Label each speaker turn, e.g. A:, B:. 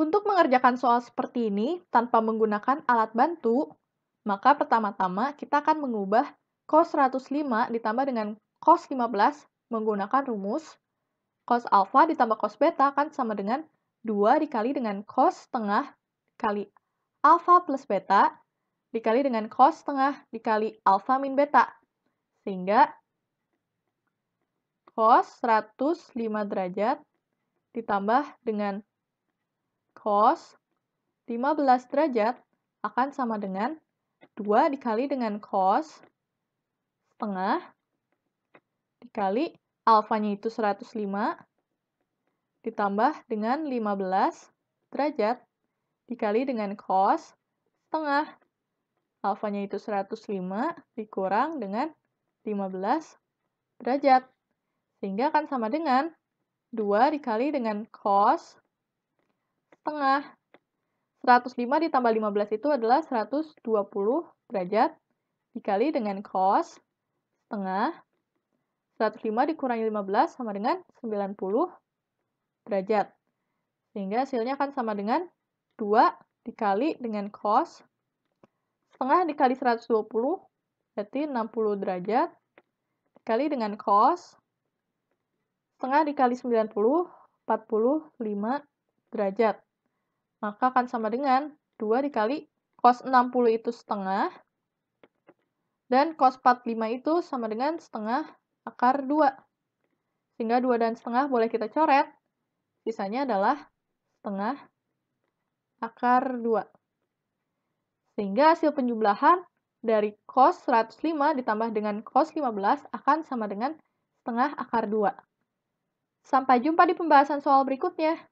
A: Untuk mengerjakan soal seperti ini tanpa menggunakan alat bantu, maka pertama-tama kita akan mengubah cos 105 ditambah dengan cos 15 menggunakan rumus cos alfa ditambah cos beta akan sama dengan 2 dikali dengan cos setengah kali alfa plus beta dikali dengan cos setengah dikali alfa min beta. Sehingga cos 105 derajat ditambah dengan cos 15 derajat akan sama dengan 2 dikali dengan cos setengah dikali alfanya itu 105 ditambah dengan 15 derajat dikali dengan cos setengah alfanya itu 105 dikurang dengan 15 derajat sehingga akan sama dengan 2 dikali dengan cos setengah. 105 ditambah 15 itu adalah 120 derajat dikali dengan cos setengah. 105 dikurangi 15 sama dengan 90 derajat. Sehingga hasilnya akan sama dengan 2 dikali dengan cos setengah dikali 120 berarti 60 derajat dikali dengan cos setengah dikali 90 45 derajat. Maka akan sama dengan 2 dikali cos 60 itu setengah. Dan cos 45 itu sama dengan setengah akar 2. Sehingga 2 dan setengah boleh kita coret. Sisanya adalah setengah akar 2. Sehingga hasil penjumlahan dari cos 105 ditambah dengan cos 15 akan sama dengan setengah akar 2. Sampai jumpa di pembahasan soal berikutnya.